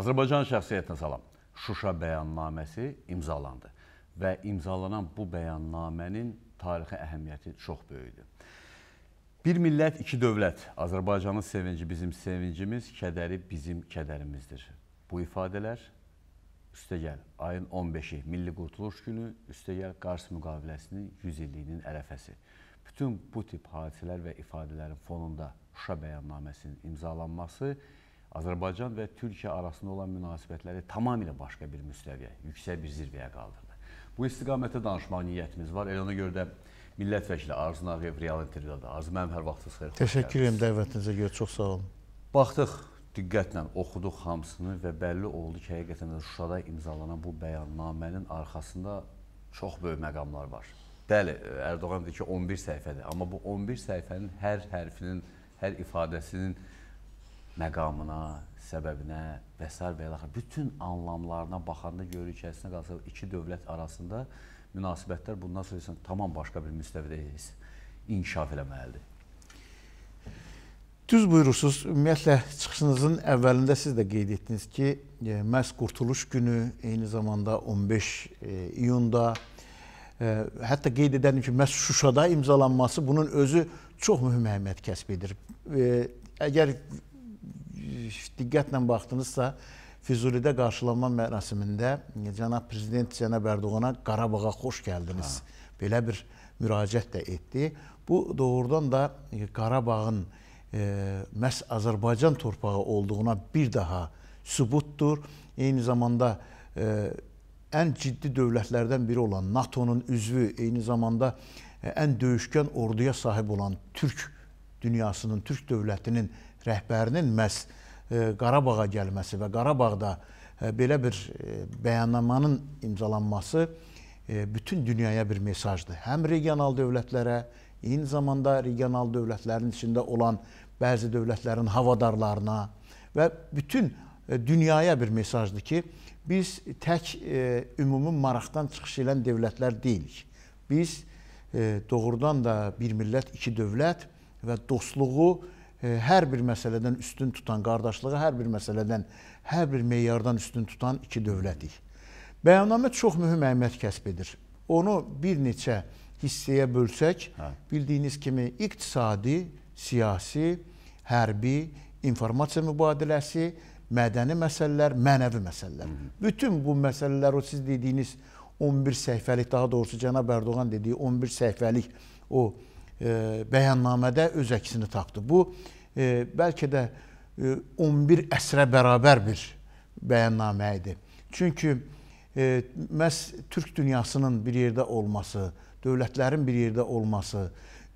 Azərbaycan şəxsiyyətinə salam. Şuşa bəyannaməsi imzalandı və imzalanan bu bəyannamənin tarixi əhəmiyyəti çox böyükdür. Bir millət, iki dövlət. Azərbaycanın sevinci bizim sevincimiz, kədəri bizim kədərimizdir. Bu ifadələr üstəgəl ayın 15-i Milli Qurtuluş Günü, üstəgəl Qars müqaviləsinin 100 illiyinin ərəfəsi. Bütün bu tip hadisələr və ifadələrin fonunda Şuşa bəyannaməsinin imzalanması Azərbaycan və Türkiyə arasında olan münasibətləri tamamilə başqa bir müstəviyə, yüksək bir zirvəyə qaldırdı. Bu istiqamətdə danışmaq niyyətimiz var. Elə ona görə də millət vəkili Arzu Nağıyev real intervyuda. Arzu mənim hər vaxtınız xeyir. Təşəkkür edirəm dəvətinizə görə. Çox sağ olun. Baxdıq, diqqətlə oxuduq hamısını və bəlli oldu ki, həqiqətən də Şuşada imzalanan bu bəyannamənin arxasında çox böyük məqamlar var. Bəli, Ərdoğan dedi ki, 11 səhifədir, amma bu 11 səhifənin hər hərfinin, hər ifadəsinin məqamına, səbəbinə və s. və ilaxır. Bütün anlamlarına baxanda görürük ki, əslində qalsa iki dövlət arasında münasibətlər bundan sonra tamam başqa bir müstəvidəyə inkişaf eləməlidir. Düz buyurursunuz. Ümumiyyətlə, çıxışınızın əvvəlində siz də qeyd etdiniz ki, e, məhz Qurtuluş günü, eyni zamanda 15 e, iyunda, e, hətta qeyd edəlim ki, məhz Şuşada imzalanması bunun özü çox mühüm əhəmiyyət kəsb edir. Əgər diqqətlə baxdınızsa, Füzulidə qarşılanma mərasimində cənab prezident cənab Ərdoğana Qarabağa xoş gəldiniz. Ha. Belə bir müraciət də etdi. Bu doğrudan da Qarabağın e, məhz Azərbaycan torpağı olduğuna bir daha sübutdur. Eyni zamanda e, ən ciddi dövlətlərdən biri olan NATO-nun üzvü, eyni zamanda e, ən döyüşkən orduya sahib olan Türk dünyasının, Türk dövlətinin rəhbərinin məhz E, Qarabağa gəlməsi və Qarabağda e, belə bir e, bəyannamanın imzalanması bütün dünyaya bir mesajdır. Həm regional dövlətlərə, eyni zamanda regional dövlətlərin içində olan bəzi dövlətlərin havadarlarına və bütün dünyaya bir mesajdır ki, biz tək ümumi maraqdan çıxış edən dövlətlər deyilik. Biz doğrudan da bir millət, iki dövlət və dostluğu E, hər bir məsələdən üstün tutan, qardaşlığı hər bir məsələdən, hər bir meyardan üstün tutan iki dövlətik. Bəyannamə çox mühüm əhəmiyyət kəsb edir. Onu bir neçə hissəyə bölsək, hə. bildiyiniz kimi iqtisadi, siyasi, hərbi, informasiya mübadiləsi, mədəni məsələlər, mənəvi məsələlər. Hı -hı. Bütün bu məsələlər o siz dediyiniz 11 səhifəlik, daha doğrusu cənab Erdoğan dediyi 11 səhifəlik o E, bəyannamədə öz əksini tapdı. Bu e, bəlkə də e, 11 əsrə bərabər bir bəyannamə idi. Çünki e, məhz Türk dünyasının bir yerdə olması, dövlətlərin bir yerdə olması,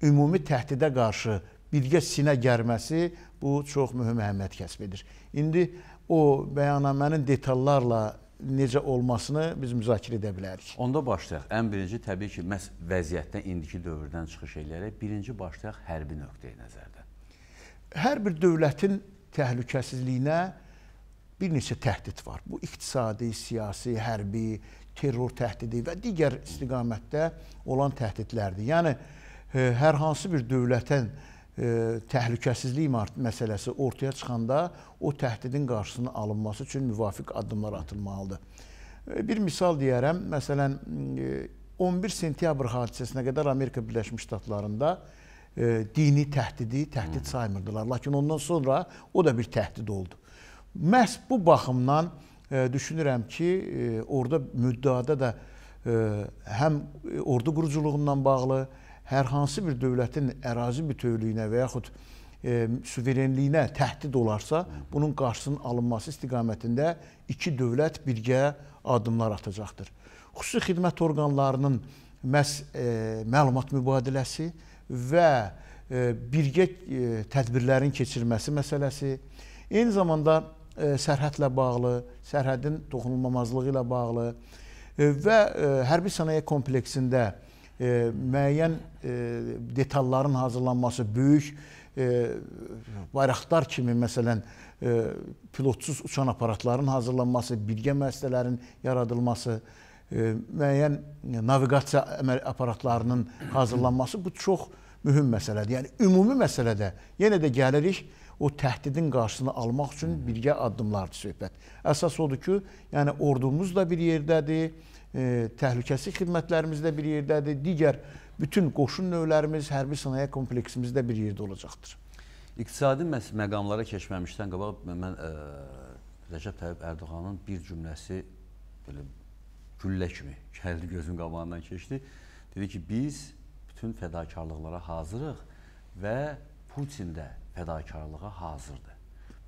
ümumi təhdidə qarşı birgə sinə gərməsi bu çox mühüm əhəmiyyət kəsb edir. İndi o bəyannamənin detallarla necə olmasını biz müzakirə edə bilərik. Onda başlayaq. Ən birinci təbii ki, məhz vəziyyətdən indiki dövrdən çıxış eləyərək birinci başlayaq hərbi nöqteyi nəzərdə. Hər bir dövlətin təhlükəsizliyinə bir neçə təhdid var. Bu iqtisadi, siyasi, hərbi, terror təhdidi və digər istiqamətdə olan təhdidlərdir. Yəni e, hər hansı bir dövlətin təhlükəsizliyi E, təhlükəsizlik məsələsi ortaya çıxanda o təhdidin qarşısının alınması üçün müvafiq addımlar atılmalıdır. E, bir misal deyərəm, məsələn 11 e, sentyabr hadisəsinə qədər Amerika Birləşmiş Ştatlarında dini təhdidi təhdid saymırdılar. Lakin ondan sonra o da bir təhdid oldu. Məhz bu baxımdan düşünürəm ki, orada müddəada da həm ordu quruculuğundan bağlı, həm hər hansı bir dövlətin ərazi bütövlüyünə və yaxud e, suverenliyinə təhdid olarsa, bunun qarşısının alınması istiqamətində iki dövlət birgə addımlar atacaqdır. Xüsusi xidmət orqanlarının məhz e, məlumat mübadiləsi və e, birgə e, tədbirlərin keçirilməsi məsələsi, eyni zamanda e, sərhədlə bağlı, sərhədin toxunulmamazlığı ilə bağlı e, və e, hərbi sənaye kompleksində e, e, müəyyən e, detalların hazırlanması, böyük e, bayraqlar kimi məsələn e, pilotsuz uçan aparatların hazırlanması, birgə müəssisələrin yaradılması, e, müəyyən naviqasiya aparatlarının hazırlanması bu çox mühüm məsələdir. Yəni ümumi məsələdə yenə də gəlirik o təhdidin qarşısını almaq üçün birgə addımlardır söhbət. Əsas odur ki, yəni ordumuz da bir yerdədir E, təhlükəsi xidmətlərimiz də bir yerdədir, digər bütün qoşun növlərimiz, hərbi sənaye kompleksimiz də bir yerdə olacaqdır. İqtisadi məqamlara keçməmişdən qabaq mən ə, e, Rəcəb Tayyib Ərdoğanın bir cümləsi belə güllə kimi gəldi gözün qabağından keçdi. Dedi ki, biz bütün fədakarlıqlara hazırıq və Putin də fədakarlığa hazırdır.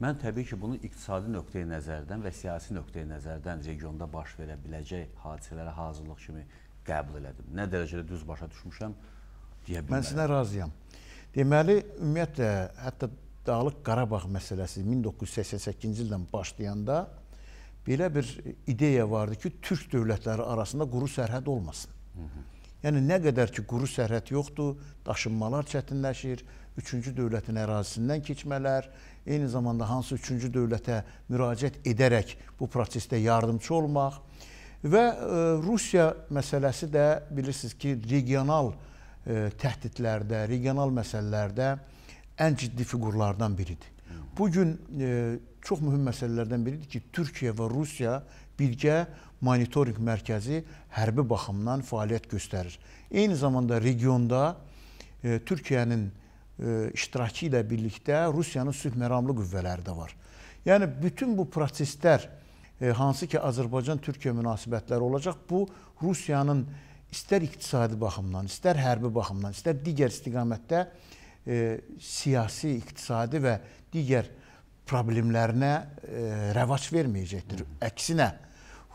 Mən təbii ki, bunu iqtisadi nöqteyi nəzərdən və siyasi nöqteyi nəzərdən regionda baş verə biləcək hadisələrə hazırlıq kimi qəbul elədim. Nə dərəcədə düz başa düşmüşəm, deyə bilmərəm. Mən sizlə razıyam. Deməli, ümumiyyətlə, hətta Dağlıq Qarabağ məsələsi 1988-ci ildən başlayanda belə bir ideya vardı ki, Türk dövlətləri arasında quru sərhəd olmasın. Hı -hı. Yəni nə qədər ki quru sərhəd yoxdur, daşınmalar çətinləşir, üçüncü dövlətin ərazisindən keçmələr, eyni zamanda hansı üçüncü dövlətə müraciət edərək bu prosesdə yardımçı olmaq və e, Rusiya məsələsi də bilirsiniz ki, regional e, təhdidlərdə, regional məsələlərdə ən ciddi fiqurlardan biridir. Bu gün e, çox mühüm məsələlərdən biridir ki, Türkiyə və Rusiya birgə monitorinq mərkəzi hərbi baxımdan fəaliyyət göstərir. Eyni zamanda regionda e, Türkiyənin e, iştirakı ilə birlikdə Rusiyanın sülh məramlı qüvvələri də var. Yəni bütün bu proseslər e, hansı ki Azərbaycan-Türkiyə münasibətləri olacaq, bu Rusiyanın istər iqtisadi baxımdan, istər hərbi baxımdan, istər digər istiqamətdə e, siyasi, iqtisadi və digər problemlərinə e, rəvac verməyəcəkdir. Əksinə,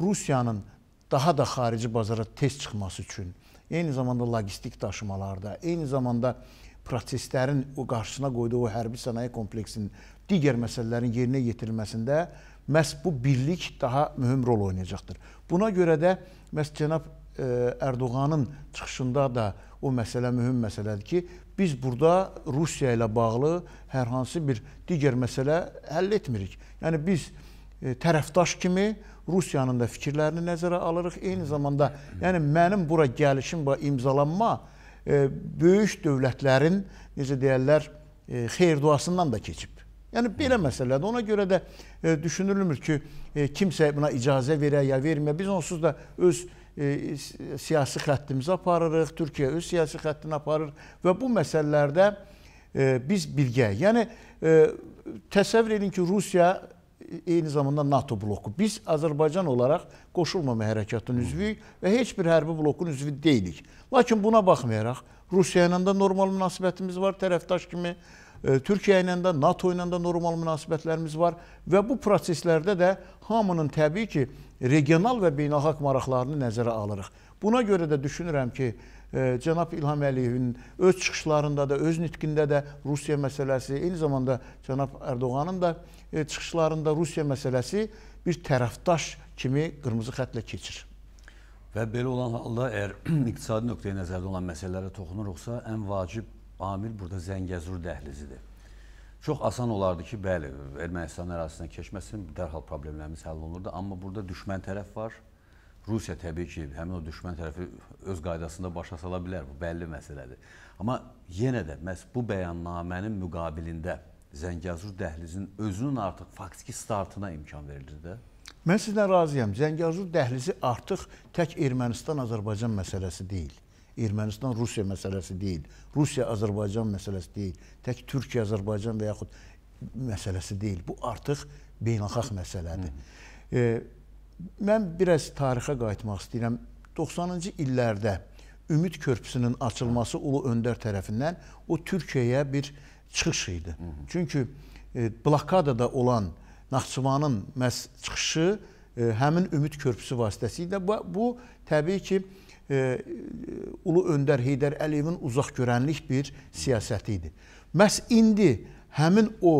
Rusiyanın daha da xarici bazara tez çıxması üçün, eyni zamanda logistik daşımalarda, eyni zamanda proseslərin o qarşısına qoyduğu hərbi sənaye kompleksinin digər məsələlərin yerinə yetirilməsində məhz bu birlik daha mühüm rol oynayacaqdır. Buna görə də məhz cənab e, Ərdoğanın çıxışında da o məsələ mühüm məsələdir ki, biz burada Rusiya ilə bağlı hər hansı bir digər məsələ həll etmirik. Yəni biz e, tərəfdaş kimi Rusiyanın da fikirlərini nəzərə alırıq. Eyni zamanda, yəni mənim bura gəlişim, bura imzalanma e, böyük dövlətlərin, necə deyərlər, e, xeyir duasından da keçib. Yəni belə məsələdir. Ona görə də e, düşünülmür ki, e, kimsə buna icazə verə ya verməyə. Biz onsuz da öz e, siyasi xəttimizi aparırıq, Türkiyə öz siyasi xəttini aparır və bu məsələlərdə e, biz birgə. Yəni e, təsəvvür edin ki, Rusiya eyni zamanda NATO bloku. Biz Azərbaycan olaraq qoşulmama hərəkatının üzvüyük və heç bir hərbi blokun üzvü deyilik. Lakin buna baxmayaraq Rusiya ilə də normal münasibətimiz var tərəfdaş kimi. E, Türkiyə ilə də, NATO ilə də normal münasibətlərimiz var və bu proseslərdə də hamının təbii ki, regional və beynəlxalq maraqlarını nəzərə alırıq. Buna görə də düşünürəm ki, e, cənab İlham Əliyevin öz çıxışlarında da, öz nitqində də Rusiya məsələsi, eyni zamanda cənab Ərdoğanın da e, çıxışlarında Rusiya məsələsi bir tərəfdaş kimi qırmızı xətlə keçir. Və belə olan halda əgər iqtisadi nöqteyi nəzərdə olan məsələlərə toxunuruqsa, ən vacib amil burada Zəngəzur dəhlizidir. Çox asan olardı ki, bəli, Ermənistan ərazisindən keçməsin, dərhal problemlərimiz həll olunurdu. Amma burada düşmən tərəf var, Rusiya təbii ki, həmin o düşmən tərəfi öz qaydasında başa sala bilər, bu bəlli məsələdir. Amma yenə də məhz bu bəyannamənin müqabilində Zəngəzur dəhlizinin özünün artıq faktiki startına imkan verilir də. Mən sizlə razıyam. Zəngəzur dəhlizi artıq tək Ermənistan-Azərbaycan məsələsi deyil. Ermənistan-Rusiya məsələsi deyil. Rusiya-Azərbaycan məsələsi deyil. Tək Türkiyə-Azərbaycan və yaxud məsələsi deyil. Bu artıq beynəlxalq məsələdir. Hı -hı. E, Mən biraz tarixə qayıtmaq istəyirəm. 90-cı illərdə Ümid Körpüsünün açılması Ulu Öndər tərəfindən o Türkiyəyə bir çıxış idi. Çünki e, blokadada olan Naxçıvanın məhz çıxışı e, həmin Ümid Körpüsü vasitəsilə bu, bu təbii ki, e, Ulu Öndər Heydər Əliyevin uzaqgörənlik bir siyasəti idi. Məhz indi həmin o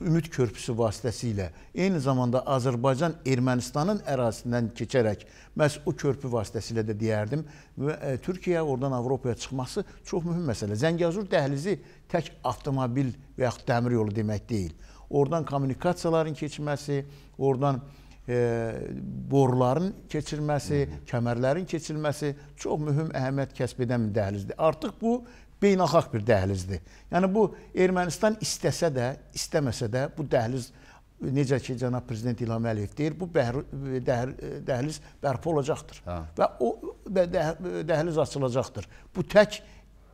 Ümid körpüsü vasitəsilə, eyni zamanda Azərbaycan Ermənistanın ərazisindən keçərək, məhz o körpü vasitəsilə də deyərdim, e, Türkiyə oradan Avropaya çıxması çox mühüm məsələ. Zəngəzur dəhlizi tək avtomobil və yaxud dəmir yolu demək deyil. Oradan kommunikasiyaların keçməsi, oradan e, boruların keçilməsi, Hı -hı. kəmərlərin keçilməsi çox mühüm əhəmiyyət kəsb edən bir dəhlizdir. Artıq bu beynəlxalq bir dəhlizdir. Yəni bu Ermənistan istəsə də, istəməsə də bu dəhliz necə ki cənab prezident İlham Əliyev deyir, bu bəhr, dəhr, dəhliz bərpa olacaqdır. Hə. Və o və dəhliz açılacaqdır. Bu tək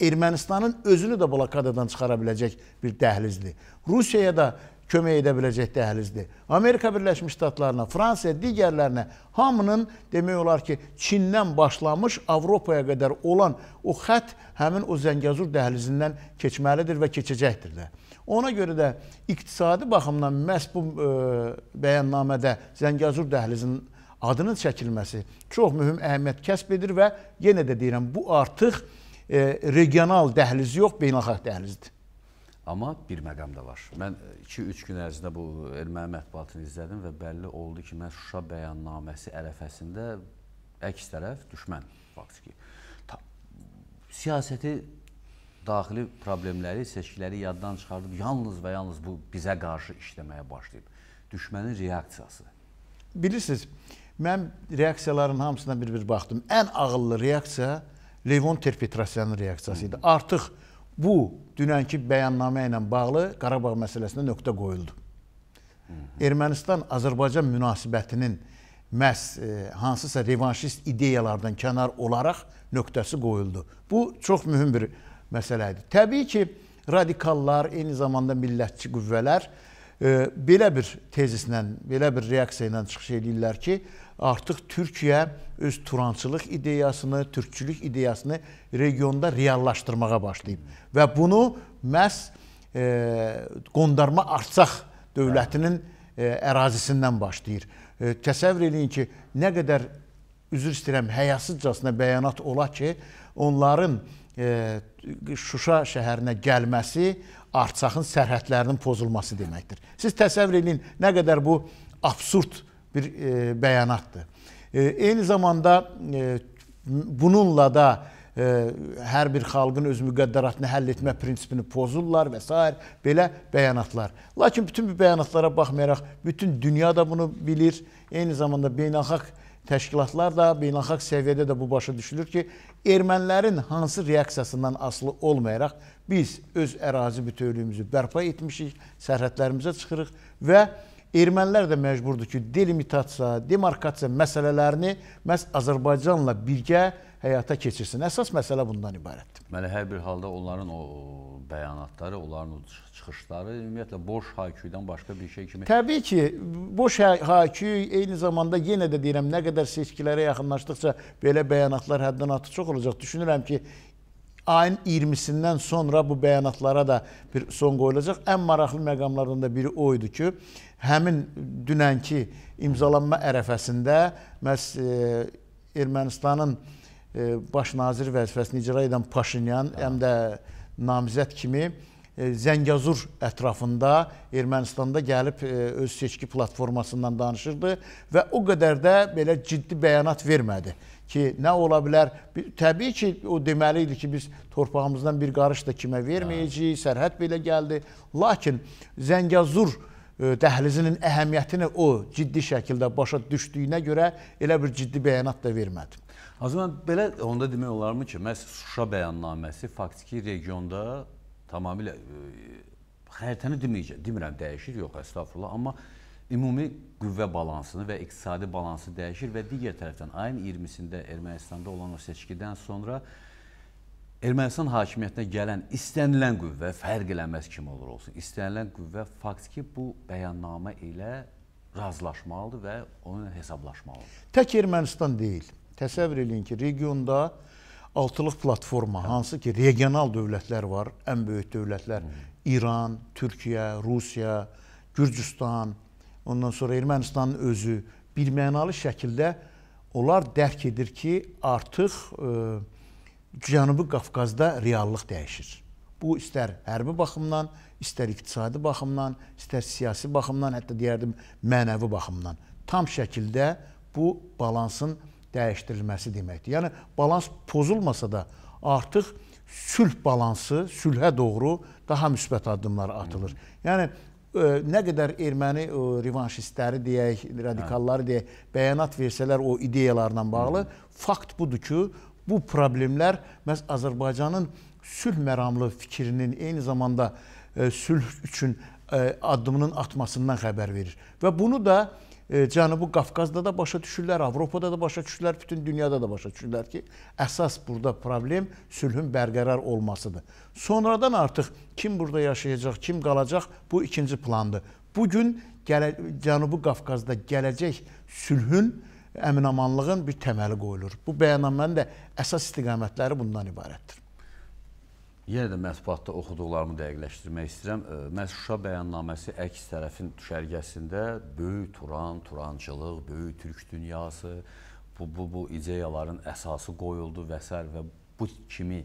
Ermənistanın özünü də blokadadan çıxara biləcək bir dəhlizdir. Rusiyaya da kömək edə biləcək dəhlizdir. Amerika Birləşmiş Ştatlarına, Fransiya, digərlərinə hamının demək olar ki, Çindən başlamış Avropaya qədər olan o xət həmin o Zəngəzur dəhlizindən keçməlidir və keçəcəkdir də. Ona görə də iqtisadi baxımdan məhz bu e, bəyannamədə Zəngəzur dəhlizinin adının çəkilməsi çox mühüm əhəmiyyət kəsb edir və yenə də deyirəm, bu artıq e, regional dəhliz yox, beynəlxalq dəhlizdir. Amma bir məqam da var. Mən 2-3 e, gün ərzində bu erməni mətbuatını izlədim və bəlli oldu ki, mən Şuşa bəyannaməsi ərəfəsində əks tərəf düşmən faktiki. Siyasəti daxili problemləri, seçkiləri yaddan çıxardıb yalnız və yalnız bu bizə qarşı işləməyə başlayıb. Düşmənin reaksiyası. Bilirsiniz, mən reaksiyaların hamısına bir-bir baxdım. Ən ağıllı reaksiya Levon Terpetrasyanın reaksiyası idi. Artıq Bu dünənki bəyannamə ilə bağlı Qarabağ məsələsində nöqtə qoyuldu. Ermənistan-Azərbaycan münasibətinin məhz e, hansısa revanşist ideyalardan kənar olaraq nöqtəsi qoyuldu. Bu çox mühüm bir məsələ idi. Təbii ki, radikallar, eyni zamanda millətçi qüvvələr e, belə bir tezislə, belə bir reaksiya ilə çıxış edirlər ki, artıq Türkiyə öz turançılıq ideyasını, türkçülük ideyasını regionda reallaşdırmağa başlayıb və bunu məhz e, qondarma Artsaq dövlətinin e, ərazisindən başlayır. E, təsəvvür eləyin ki, nə qədər üzr istəyirəm, həyasızcasına bəyanat ola ki, onların e, Şuşa şəhərinə gəlməsi Artsaqın sərhədlərinin pozulması deməkdir. Siz təsəvvür edin, nə qədər bu absurd bir e, bəyanatdır. E, eyni zamanda e, bununla da e, hər bir xalqın öz müqəddəratını həll etmə prinsipini pozurlar və s. belə bəyanatlar. Lakin bütün bu bəyanatlara baxmayaraq bütün dünya da bunu bilir. Eyni zamanda beynəlxalq təşkilatlar da beynəlxalq səviyyədə də bu başa düşülür ki, ermənilərin hansı reaksiyasından asılı olmayaraq biz öz ərazi bütövlüyümüzü bərpa etmişik, sərhədlərimizə çıxırıq və ermənilər də məcburdur ki, delimitasiya, demarkasiya məsələlərini məhz Azərbaycanla birgə həyata keçirsin. Əsas məsələ bundan ibarətdir. Məli, hər bir halda onların o bəyanatları, onların o çıxışları ümumiyyətlə boş hayküydən başqa bir şey kimi... Təbii ki, boş hayküy eyni zamanda yenə də deyirəm, nə qədər seçkilərə yaxınlaşdıqca belə bəyanatlar həddən artıq çox olacaq. Düşünürəm ki, ayın 20-sindən sonra bu bəyanatlara da bir son qoyulacaq. Ən maraqlı məqamlardan da biri o idi ki, həmin dünənki imzalanma ərəfəsində məhz e, Ermənistanın e, baş nazir vəzifəsini icra edən Paşinyan həm də namizəd kimi e, Zəngəzur ətrafında Ermənistanda gəlib öz seçki platformasından danışırdı və o qədər də belə ciddi bəyanat vermədi ki, nə ola bilər? Təbii ki, o deməli idi ki, biz torpağımızdan bir qarış da kimə verməyəcəyik, sərhəd belə gəldi. Lakin Zəngəzur ətrafında dəhlizinin əhəmiyyətini o ciddi şəkildə başa düşdüyünə görə elə bir ciddi bəyanat da vermədi. Azərbaycan belə onda demək olarmı ki, məhz Şuşa bəyannaməsi faktiki regionda tamamilə e, xəritəni deməyəcəm, demirəm dəyişir, yox, əstəğfurullah, amma ümumi qüvvə balansını və iqtisadi balansı dəyişir və digər tərəfdən ayın 20-sində Ermənistanda olan o seçkidən sonra e, Ermənistan hakimiyyətinə gələn istənilən qüvvə fərq eləməz kim olur olsun. İstənilən qüvvə faktiki bu bəyannamə ilə razılaşmalıdır və onunla hesablaşmalıdır. Tək Ermənistan deyil. Təsəvvür eləyin ki, regionda altılıq platforma, Hı. hansı ki, regional dövlətlər var, ən böyük dövlətlər Hı. İran, Türkiyə, Rusiya, Gürcüstan, ondan sonra Ermənistanın özü birmənalı şəkildə onlar dərk edir ki, artıq e, Cənubi Qafqazda reallıq dəyişir. Bu istər hərbi baxımdan, istər iqtisadi baxımdan, istər siyasi baxımdan, hətta deyərdim mənəvi baxımdan. Tam şəkildə bu balansın dəyişdirilməsi deməkdir. Yəni balans pozulmasa da artıq sülh balansı, sülhə doğru daha müsbət addımlar atılır. Yəni ə, e, nə qədər erməni ə, e, revanşistləri deyək, radikalları hə. deyək, bəyanat versələr o ideyalarla bağlı, Hı. fakt budur ki, Bu problemlər məhz Azərbaycanın sülh məramlı fikrinin eyni zamanda e, sülh üçün e, addımının atmasından xəbər verir. Və bunu da e, Cənubi Qafqazda da başa düşürlər, Avropada da başa düşürlər, bütün dünyada da başa düşürlər ki, əsas burada problem sülhün bərqərar olmasıdır. Sonradan artıq kim burada yaşayacaq, kim qalacaq bu ikinci plandır. Bu gün Cənubi Qafqazda gələcək sülhün əminamanlığın bir təməli qoyulur. Bu bəyannamənin də əsas istiqamətləri bundan ibarətdir. Yenə də mətbuatda oxuduqlarımı dəqiqləşdirmək istəyirəm. Məhz Şuşa bəyannaməsi əks tərəfin düşərgəsində böyük Turan, Turancılıq, böyük Türk dünyası, bu, bu, bu ideyaların əsası qoyuldu və s. və bu kimi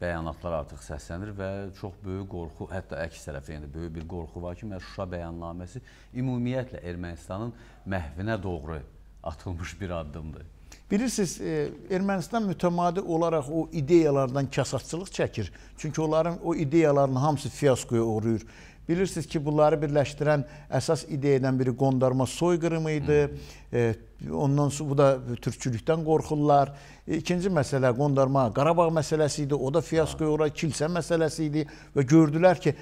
bəyanatlar artıq səslənir və çox böyük qorxu, hətta əks tərəfdə yəni böyük bir qorxu var ki, məhz Şuşa bəyannaməsi ümumiyyətlə Ermənistanın məhvinə doğru atılmış bir addımdır. Bilirsiniz, e, Ermənistan mütəmadi olaraq o ideyalardan kasatçılıq çəkir. Çünki onların o ideyalarının hamısı fiyaskoya uğrayır. Bilirsiniz ki, bunları birləşdirən əsas ideyadan biri qondarma soyqırımı idi. Hmm. E, ondan sonra bu da türkçülükdən qorxurlar. E, ikinci məsələ qondarma Qarabağ məsələsi idi. O da fiyaskoya ora kilsə məsələsi idi və gördülər ki,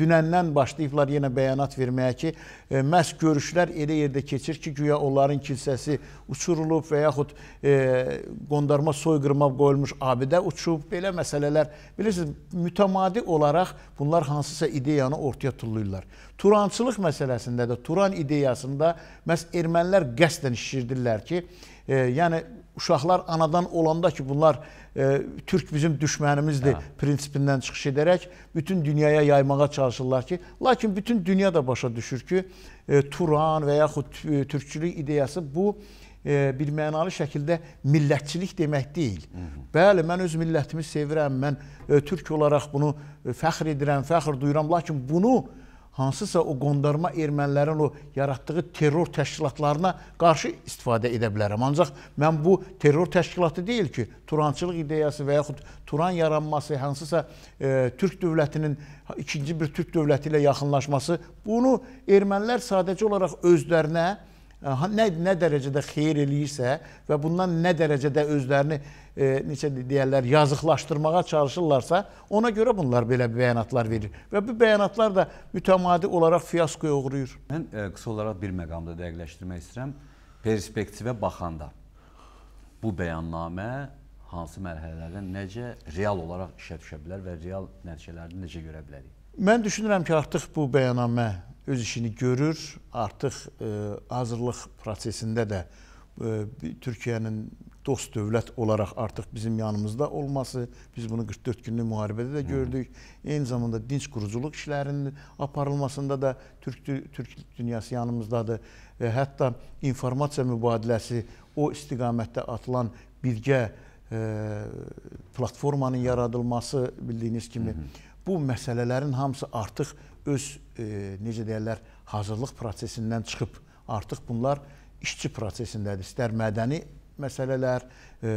dünəndən başlayıblar yenə bəyanat verməyə ki, e, məhz görüşlər elə yerdə keçir ki, güya onların kilsəsi uçurulub və yaxud qondarma soyqırma qoyulmuş abidə uçub. Belə məsələlər bilirsiniz, mütəmadi olaraq bunlar hansısa ideyanı ortaya tullayırlar. Turançılıq məsələsində də Turan ideyasında məhz ermənilər valideynlər qəsdən şişirdirlər ki, e, yəni uşaqlar anadan olanda ki, bunlar e, Türk bizim düşmənimizdir hə. prinsipindən çıxış edərək bütün dünyaya yaymağa çalışırlar ki, lakin bütün dünya da başa düşür ki, e, Turan və yaxud e, türkçülük ideyası bu e, bir mənalı şəkildə millətçilik demək deyil. Hı -hı. Bəli, mən öz millətimi sevirəm, mən e, türk olaraq bunu e, fəxr edirəm, fəxr duyuram, lakin bunu e, hansısa o qondarma ermənilərin o yaratdığı terror təşkilatlarına qarşı istifadə edə bilərəm. Ancaq mən bu terror təşkilatı deyil ki, Turançılıq ideyası və yaxud Turan yaranması, hansısa e, Türk dövlətinin ikinci bir Türk dövləti ilə yaxınlaşması, bunu ermənilər sadəcə olaraq özlərinə e, nə, nə dərəcədə xeyir eləyirsə və bundan nə dərəcədə özlərini e, necə deyərlər, yazıqlaşdırmağa çalışırlarsa, ona görə bunlar belə bəyanatlar verir. Və bu bəyanatlar da mütəmadi olaraq fiyaskoya uğrayır. Mən e, qısa olaraq bir məqamda dəqiqləşdirmək istəyirəm. Perspektivə baxanda bu bəyannamə hansı mərhələlərdə necə real olaraq işə düşə bilər və real nəticələrini necə görə bilərik? Mən düşünürəm ki, artıq bu bəyannamə öz işini görür. Artıq e, hazırlıq prosesində də e, Türkiyənin dost dövlət olaraq artıq bizim yanımızda olması, biz bunu 44 günlük müharibədə də gördük. Hı. Eyni zamanda dinç quruculuq işlərinin aparılmasında da Türk, Türk dünyası yanımızdadır. Və hətta informasiya mübadiləsi o istiqamətdə atılan birgə e, platformanın yaradılması bildiyiniz kimi Hı -hı. bu məsələlərin hamısı artıq öz e, necə deyirlər hazırlıq prosesindən çıxıb artıq bunlar işçi prosesindədir. İstər mədəni məsələlər, e,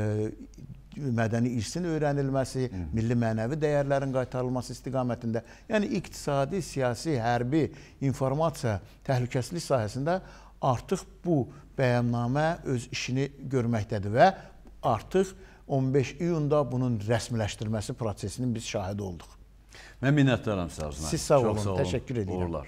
mədəni irsin öyrənilməsi, Hı. milli mənəvi dəyərlərin qaytarılması istiqamətində, yəni iqtisadi, siyasi, hərbi, informasiya, təhlükəsizlik sahəsində artıq bu bəyannamə öz işini görməkdədir və artıq 15 iyunda bunun rəsmiləşdirməsi prosesinin biz şahidi olduq. Mən minnətdaram sizə. Siz sağ olun, sağ olun. təşəkkür edirəm. Uğurlar.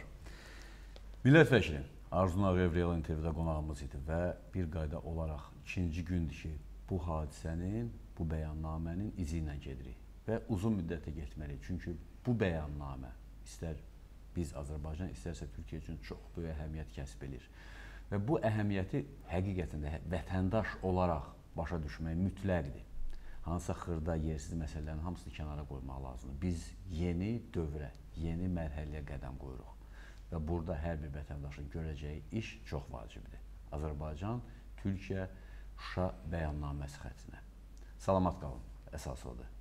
Millət vəkili Arzu Nağıyev Real TV-də qonağımız idi və bir qayda olaraq ikinci gündür ki, bu hadisənin, bu bəyannamənin izi ilə gedirik və uzun müddətə getməliyik. Çünki bu bəyannamə istər biz Azərbaycan, istərsə Türkiyə üçün çox böyük əhəmiyyət kəsb edir. Və bu əhəmiyyəti həqiqətən də vətəndaş olaraq başa düşmək mütləqdir. Hansısa xırda, yersiz məsələlərin hamısını kənara qoymaq lazımdır. Biz yeni dövrə, yeni mərhələyə qədəm qoyuruq. Və burada hər bir vətəndaşın görəcəyi iş çox vacibdir. Azərbaycan, Türkiyə, Türkiyə, Şuşa bəyannaməsi xəttinə. Salamat qalın, əsas odur.